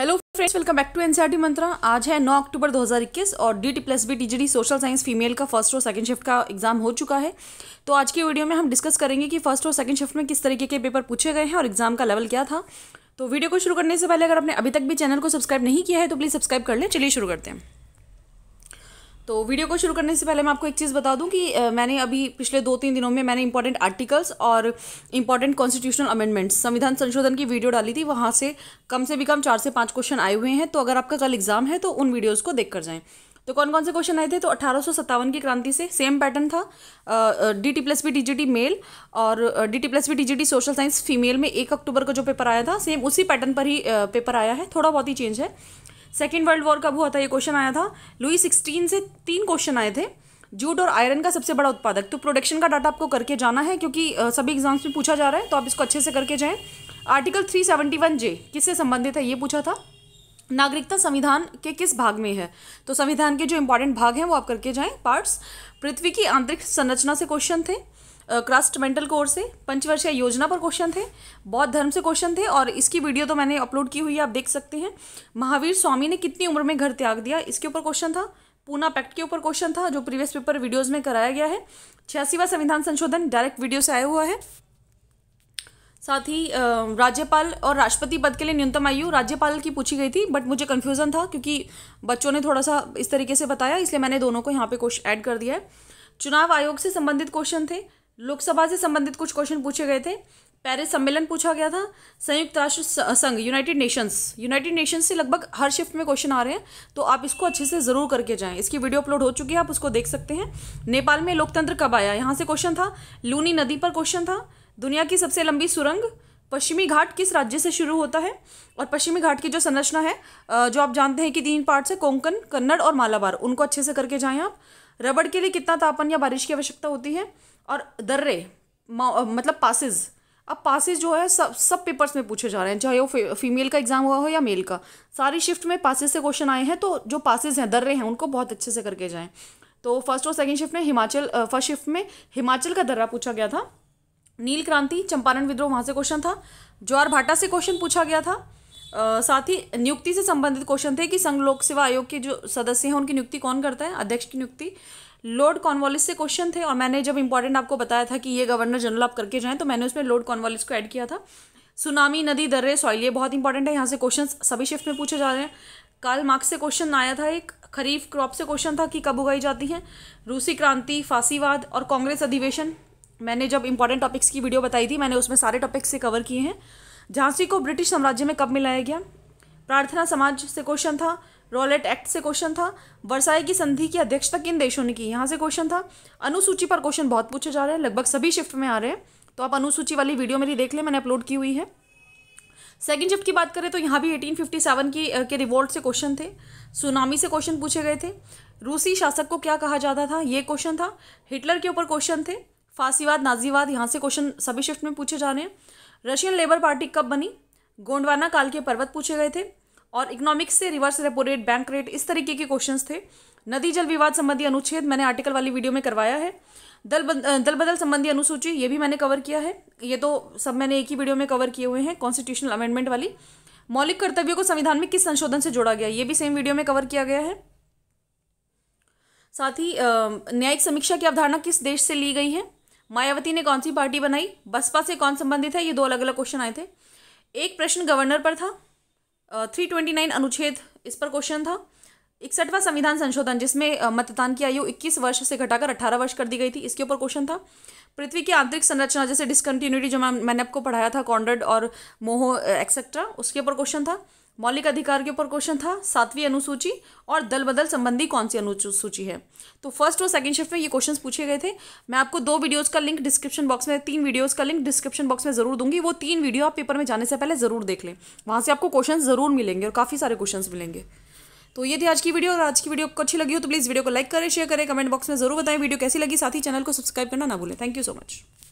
hello friends welcome back to NCERT Mantra आज है 9 अक्टूबर 2021 और T plus B TGT social science female का फर्स्ट और सेकंड शिफ्ट का एग्जाम हो चुका है तो आज की वीडियो में हम डिस्कस करेंगे कि फर्स्ट और सेकंड शिफ्ट में किस तरीके के पेपर पूछे गए हैं और एग्जाम का लेवल क्या था तो वीडियो को शुरू करने से पहले अगर आपने अभी तक भी चैनल को सब्सक्राइब नहीं किया है तो प्लीज़ सब्सक्राइब कर लें चलिए शुरू करते हैं तो वीडियो को शुरू करने से पहले मैं आपको एक चीज़ बता दूं कि मैंने अभी पिछले दो तीन दिनों में मैंने इंपॉर्टेंट आर्टिकल्स और इंपॉर्टेंट कॉन्स्टिट्यूशनल अमेंडमेंट्स संविधान संशोधन की वीडियो डाली थी वहाँ से कम से भी कम चार से पाँच क्वेश्चन आए हुए हैं तो अगर आपका कल एग्जाम है तो उन वीडियोज़ को देख कर जाएँ तो कौन कौन से क्वेश्चन आए थे तो अठारह की क्रांति से सेम पैटर्न था D T plus B T G T male और D T plus B T G T social science female में एक अक्टूबर का जो पेपर आया था सेम उसी पैटर्न पर ही पेपर आया है थोड़ा बहुत ही चेंज है सेकेंड वर्ल्ड वॉर कब हुआ था ये क्वेश्चन आया था लुई सिक्सटीन से तीन क्वेश्चन आए थे जूट और आयरन का सबसे बड़ा उत्पादक तो प्रोडक्शन का डाटा आपको करके जाना है क्योंकि सभी एग्जाम्स में पूछा जा रहा है तो आप इसको अच्छे से करके जाएं आर्टिकल 371 जे किससे संबंधित है ये पूछा था नागरिकता संविधान के किस भाग में है तो संविधान के जो इंपॉर्टेंट भाग हैं वो आप करके जाएं पार्ट्स पृथ्वी की आंतरिक संरचना से क्वेश्चन थे क्रस्ट मेंटल की से पंचवर्षीय योजना पर क्वेश्चन थे बौद्ध धर्म से क्वेश्चन थे और इसकी वीडियो तो मैंने अपलोड की हुई है आप देख सकते हैं महावीर स्वामी ने कितनी उम्र में घर त्याग दिया इसके ऊपर क्वेश्चन था पूना पैक्ट के ऊपर क्वेश्चन था जो प्रीवियस पेपर वीडियोज़ में कराया गया है छियासीवा संविधान संशोधन डायरेक्ट वीडियो से आया हुआ है साथ ही राज्यपाल और राष्ट्रपति पद के लिए न्यूनतम आयु राज्यपाल की पूछी गई थी बट मुझे कन्फ्यूज़न था क्योंकि बच्चों ने थोड़ा सा इस तरीके से बताया इसलिए मैंने दोनों को यहाँ पे क्वेश्चन ऐड कर दिया है चुनाव आयोग से संबंधित क्वेश्चन थे लोकसभा से संबंधित कुछ क्वेश्चन पूछे गए थे पेरिस सम्मेलन पूछा गया था संयुक्त राष्ट्र संघ यूनाइटेड नेशंस यूनाइटेड नेशंस से लगभग हर शिफ्ट में क्वेश्चन आ रहे हैं तो आप इसको अच्छे से ज़रूर करके जाएं इसकी वीडियो अपलोड हो चुकी है आप उसको देख सकते हैं नेपाल में लोकतंत्र कब आया यहाँ से क्वेश्चन था लूनी नदी पर क्वेश्चन था दुनिया की सबसे लंबी सुरंग पश्चिमी घाट किस राज्य से शुरू होता है और पश्चिमी घाट की जो संरचना है जो आप जानते हैं कि तीन पार्ट है कोंकण कन्नड़ और मालाबार उनको अच्छे से करके जाएँ आप रबड़ के लिए कितना तापमान या बारिश की आवश्यकता होती है और दर्रे मतलब पासिस अब पासिस जो है सब सब पेपर्स में पूछे जा रहे हैं चाहे वो फीमेल का एग्जाम हुआ हो या मेल का सारी शिफ्ट में पासिस से क्वेश्चन आए हैं तो जो पासिस हैं दर्रे हैं उनको बहुत अच्छे से करके जाएं तो फर्स्ट और सेकेंड शिफ्ट में हिमाचल फर्स्ट शिफ्ट में हिमाचल का दर्रा पूछा गया था नील क्रांति चंपारण विद्रोह वहाँ से क्वेश्चन था ज्वार भाटा से क्वेश्चन पूछा गया था साथ ही नियुक्ति से संबंधित क्वेश्चन थे कि संघ लोक सेवा आयोग के जो सदस्य हैं उनकी नियुक्ति कौन करता है अध्यक्ष की नियुक्ति लॉर्ड कॉर्नवालिस से क्वेश्चन थे और मैंने जब इंपॉर्टेंट आपको बताया था कि ये गवर्नर जनरल आप करके जाएं तो मैंने उसमें लॉर्ड कॉर्नवालिस को ऐड किया था सुनामी नदी दर्रे सॉइल ये बहुत इंपॉर्टेंट है यहाँ से क्वेश्चन सभी शिफ्ट में पूछे जा रहे हैं काल मार्क्स से क्वेश्चन आया था एक खरीफ क्रॉप से क्वेश्चन था कि कब उगाई जाती है रूसी क्रांति फांसीवाद और कांग्रेस अधिवेशन मैंने जब इंपॉर्टेंट टॉपिक्स की वीडियो बताई थी मैंने उसमें सारे टॉपिक्स से कवर किए हैं झांसी को ब्रिटिश साम्राज्य में कब मिलाया गया प्रार्थना समाज से क्वेश्चन था रॉलेट एक्ट से क्वेश्चन था वर्षाई की संधि की अध्यक्षता किन देशों ने की यहाँ से क्वेश्चन था अनुसूची पर क्वेश्चन बहुत पूछे जा रहे हैं लगभग सभी शिफ्ट में आ रहे हैं तो आप अनुसूची वाली वीडियो मेरी देख लें मैंने अपलोड की हुई है सेकेंड शिफ्ट की बात करें तो यहाँ भी 1857 की के रिवोल्ट से क्वेश्चन थे सुनामी से क्वेश्चन पूछे गए थे रूसी शासक को क्या कहा जाता था ये क्वेश्चन था हिटलर के ऊपर क्वेश्चन थे फांसीवाद नाजीवाद यहाँ से क्वेश्चन सभी शिफ्ट में पूछे जा रहे हैं रशियन लेबर पार्टी कब बनी गोंडवाना काल के पर्वत पूछे गए थे और इकोनॉमिक्स से reverse repo rate bank rate इस तरीके के क्वेश्चन थे नदी जल विवाद संबंधी अनुच्छेद मैंने आर्टिकल वाली वीडियो में करवाया है दल बद, दल बदल संबंधी अनुसूची ये भी मैंने कवर किया है ये तो सब मैंने एक ही वीडियो में कवर किए हुए हैं कॉन्स्टिट्यूशनल अमेंडमेंट वाली मौलिक कर्तव्यों को संविधान में किस संशोधन से जोड़ा गया ये भी सेम वीडियो में कवर किया गया है साथ ही न्यायिक समीक्षा की अवधारणा किस देश से ली गई है मायावती ने कौन सी पार्टी बनाई बसपा से कौन संबंधित है ये दो अलग अलग क्वेश्चन आए थे एक प्रश्न गवर्नर पर था थ्री ट्वेंटी नाइन अनुच्छेद इस पर क्वेश्चन था इकसठवा संविधान संशोधन जिसमें मतदान की आयु 21 वर्ष से घटाकर 18 वर्ष कर दी गई थी इसके ऊपर क्वेश्चन था पृथ्वी की आंतरिक संरचना जैसे डिसकंटिन्यूटी जो मैं मैंने आपको पढ़ाया था कॉन्डर्ड और मोहो एक्सेट्रा उसके ऊपर क्वेश्चन था मौलिक अधिकार के ऊपर क्वेश्चन था सातवीं अनुसूची और दल बदल संबंधी कौन सी अनुसूची है तो फर्स्ट और सेकंड शिफ्ट में ये क्वेश्चंस पूछे गए थे मैं आपको दो वीडियोस का लिंक डिस्क्रिप्शन बॉक्स में तीन वीडियोस का लिंक डिस्क्रिप्शन बॉक्स में जरूर दूंगी वो तीन वीडियो आप पेपर में जाने से पहले जरूर देख लें वहाँ से आपको क्वेश्चन जरूर मिलेंगे और काफ़ी सारे क्वेश्चन मिलेंगे तो ये थी आज की वीडियो और आज की वीडियो को अच्छी लगी हो तो प्लीज़ वीडियो को लाइक करें शेयर करें कमेंट बॉक्स में जरूर बताएं वीडियो कैसी लगी साथ ही चैनल को सब्सक्राइब करना ना भूलें थैंक यू सो मच